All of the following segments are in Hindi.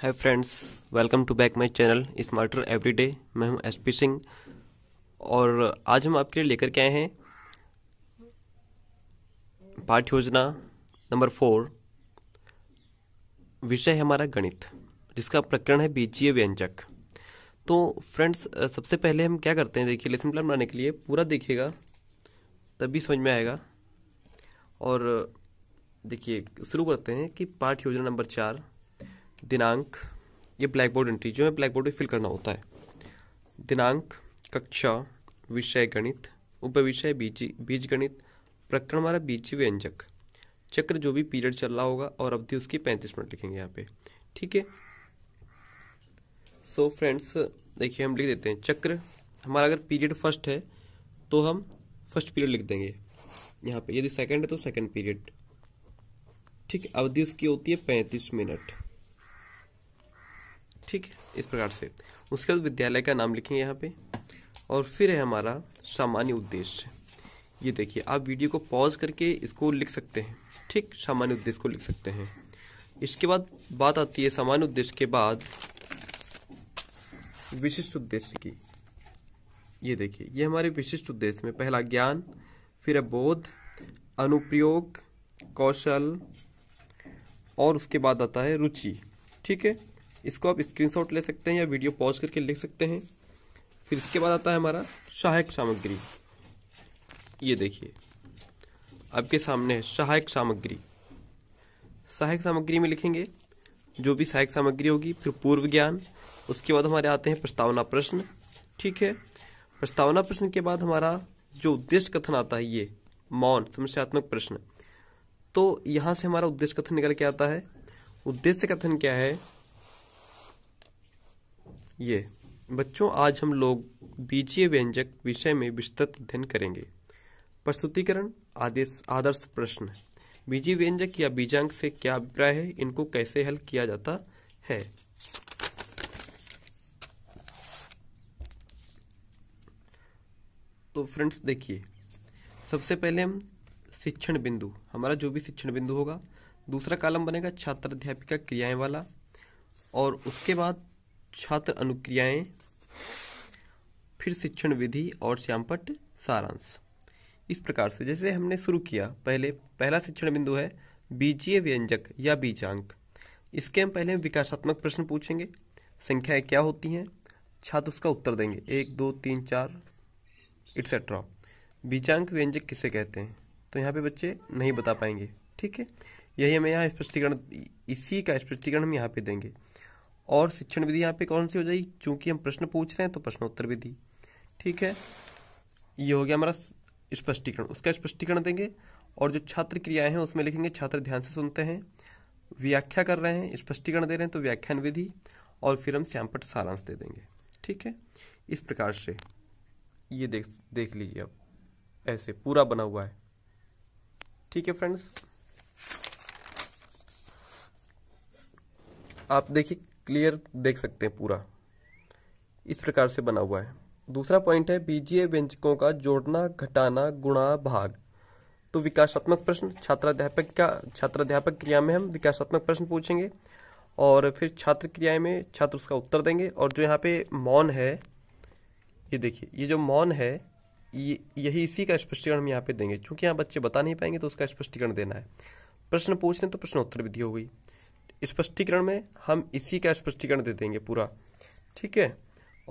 hi friends welcome to back my channel smarter everyday मैं हूं एस पी सिंह और आज हम आपके लिए लेकर के आए हैं पाठ योजना नंबर फोर विषय है हमारा गणित जिसका प्रकरण है बीजीय व्यंजक तो फ्रेंड्स सबसे पहले हम क्या करते हैं देखिए लेसन प्लान बनाने के लिए पूरा देखिएगा तभी समझ में आएगा और देखिए शुरू करते हैं कि पाठ योजना नंबर चार दिनांक ये ब्लैक बोर्ड एंट्री जो है ब्लैक बोर्ड में फिल करना होता है दिनांक कक्षा विषय गणित उप विषय बीज बीज गणित प्रकरण हमारा बीज व्यंजक चक्र जो भी पीरियड चल रहा होगा और अवधि उसकी पैंतीस मिनट लिखेंगे यहाँ पे ठीक है सो फ्रेंड्स देखिए हम लिख देते हैं चक्र हमारा अगर पीरियड फर्स्ट है तो हम फर्स्ट पीरियड लिख देंगे यहाँ पे यदि सेकंड है तो सेकंड पीरियड ठीक अवधि उसकी होती है पैंतीस मिनट ठीक है इस प्रकार से उसके बाद विद्यालय का नाम लिखेंगे यहाँ पे और फिर है हमारा सामान्य उद्देश्य ये देखिए आप वीडियो को पॉज करके इसको लिख सकते हैं ठीक सामान्य उद्देश्य को लिख सकते हैं इसके बाद बात आती है सामान्य उद्देश्य के बाद विशिष्ट उद्देश्य की ये देखिए ये हमारे विशिष्ट उद्देश्य में पहला ज्ञान फिर बोध अनुप्रयोग कौशल और उसके बाद आता है रुचि ठीक है इसको आप स्क्रीनशॉट ले सकते हैं या वीडियो पॉज करके लिख सकते हैं फिर इसके बाद आता है हमारा सहायक सामग्री ये देखिए आपके सामने है सहायक सामग्री सहायक सामग्री में लिखेंगे जो भी सहायक सामग्री होगी फिर पूर्व ज्ञान उसके बाद हमारे आते हैं प्रस्तावना प्रश्न ठीक है प्रस्तावना प्रश्न के बाद हमारा जो उद्देश्य कथन आता है ये मौन समस्यात्मक प्रश्न तो यहाँ से हमारा उद्देश्य कथन निकल के आता है उद्देश्य कथन क्या है ये बच्चों आज हम लोग बीजीय व्यंजक विषय में विस्तृत अध्ययन करेंगे प्रस्तुतिकरण आदेश आदर्श प्रश्न बीजीय व्यंजक या बीजांक से क्या अभिप्राय है इनको कैसे हल किया जाता है तो फ्रेंड्स देखिए सबसे पहले हम शिक्षण बिंदु हमारा जो भी शिक्षण बिंदु होगा दूसरा कालम बनेगा छात्र अध्यापिका क्रियाएं वाला और उसके बाद छात्र अनुक्रियाएं फिर शिक्षण विधि और श्यामपट सारांश इस प्रकार से जैसे हमने शुरू किया पहले पहला शिक्षण बिंदु है बीजीय व्यंजक या बीजांक इसके हम पहले विकासात्मक प्रश्न पूछेंगे संख्याएं क्या होती हैं छात्र उसका उत्तर देंगे एक दो तीन चार एट्सेट्रा बीजांक व्यंजक किसे कहते हैं तो यहाँ पे बच्चे नहीं बता पाएंगे ठीक है यही हमें यहाँ स्पष्टीकरण इसी का स्पष्टीकरण हम यहाँ पे देंगे और शिक्षण विधि यहाँ पे कौन सी हो जाएगी चूंकि हम प्रश्न पूछ रहे हैं तो प्रश्नोत्तर विधि ठीक है ये हो गया हमारा स्पष्टीकरण उसका स्पष्टीकरण देंगे और जो छात्र क्रियाएं हैं उसमें लिखेंगे छात्र ध्यान से सुनते हैं व्याख्या कर रहे हैं स्पष्टीकरण दे रहे हैं तो व्याख्यान विधि और फिर हम श्यामपट सारांश दे देंगे ठीक है इस प्रकार से ये देख देख लीजिए अब ऐसे पूरा बना हुआ है ठीक है फ्रेंड्स आप देखिए क्लियर देख सकते हैं पूरा इस प्रकार से बना हुआ है दूसरा पॉइंट है बीजीय व्यंजकों का जोड़ना घटाना गुणा भाग तो विकासात्मक प्रश्न छात्राध्यापक का छात्राध्यापक क्रिया में हम विकासात्मक प्रश्न पूछेंगे और फिर छात्र क्रियाएं में छात्र उसका उत्तर देंगे और जो यहाँ पे मौन है ये देखिए ये जो मौन है ये यही इसी का स्पष्टीकरण हम यहाँ पे देंगे क्योंकि यहाँ बच्चे बता नहीं पाएंगे तो उसका स्पष्टीकरण देना है प्रश्न पूछने तो तो प्रश्नोत्तर विधि हो गई स्पष्टीकरण में हम इसी का स्पष्टीकरण दे देंगे पूरा ठीक है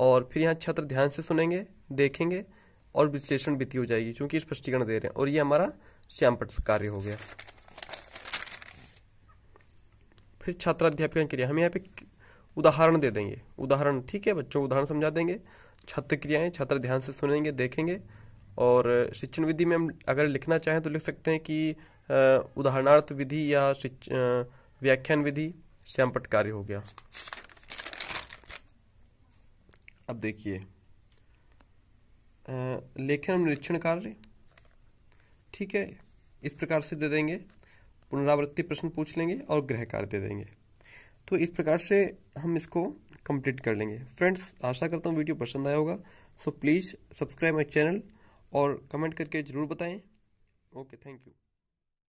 और फिर यहाँ छात्र ध्यान से सुनेंगे देखेंगे और विश्लेषण बीती हो जाएगी क्योंकि स्पष्टीकरण दे रहे हैं और ये हमारा श्यामपट कार्य हो गया फिर छात्राध्यापन क्रिया हम यहाँ पे उदाहरण दे देंगे उदाहरण ठीक है बच्चों को उदाहरण समझा देंगे छात्र क्रियाएं छात्र ध्यान से सुनेंगे देखेंगे और शिक्षण विधि में हम अगर लिखना चाहें तो लिख सकते हैं कि उदाहरणार्थ विधि या शिक्षण व्याख्यान विधि श्याम पटकारी हो गया अब देखिए लेखन निरीक्षण कार्य ठीक है इस प्रकार से दे देंगे पुनरावृत्ति प्रश्न पूछ लेंगे और गृह कार्य दे देंगे तो इस प्रकार से हम इसको कंप्लीट कर लेंगे फ्रेंड्स आशा करता हूँ वीडियो पसंद आया होगा so please subscribe my channel और कमेंट करके ज़रूर बताएं ओके थैंक यू